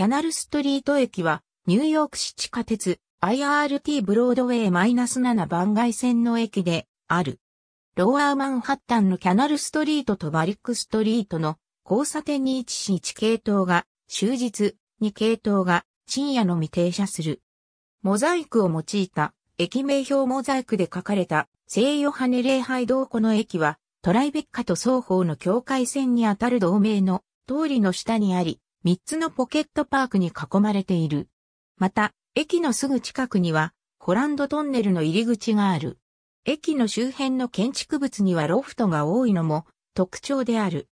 キャナルストリート駅は、ニューヨーク市地下鉄 IRT ブロードウェイ -7 番外線の駅である。ローアーマンハッタンのキャナルストリートとバリックストリートの交差点に位置し1系統が終日、2系統が深夜のみ停車する。モザイクを用いた駅名表モザイクで書かれた聖ヨハネ礼拝堂この駅はトライベッカと双方の境界線にあたる同盟の通りの下にあり、3つのポケットパークに囲まれている。また、駅のすぐ近くには、ホランドトンネルの入り口がある。駅の周辺の建築物にはロフトが多いのも特徴である。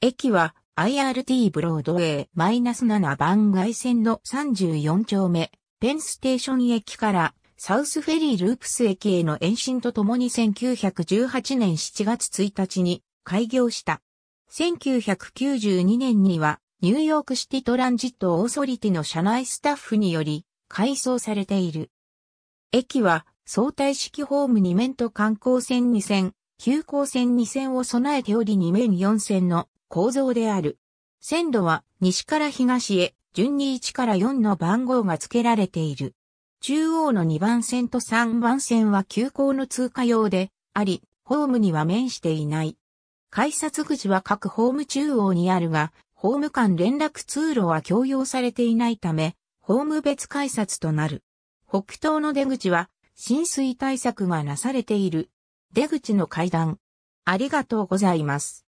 駅は IRT ブロードウェイ -7 番外線の34丁目、ペンステーション駅からサウスフェリーループス駅への延伸とともに1918年7月1日に開業した。1992年にはニューヨークシティトランジットオーソリティの社内スタッフにより改装されている。駅は相対式ホーム2面と観光線2線、急行線2線を備えており2面4線の構造である。線路は西から東へ順に1から4の番号が付けられている。中央の2番線と3番線は急行の通過用であり、ホームには面していない。改札口は各ホーム中央にあるが、ホーム間連絡通路は共用されていないため、ホーム別改札となる。北東の出口は、浸水対策がなされている。出口の階段。ありがとうございます。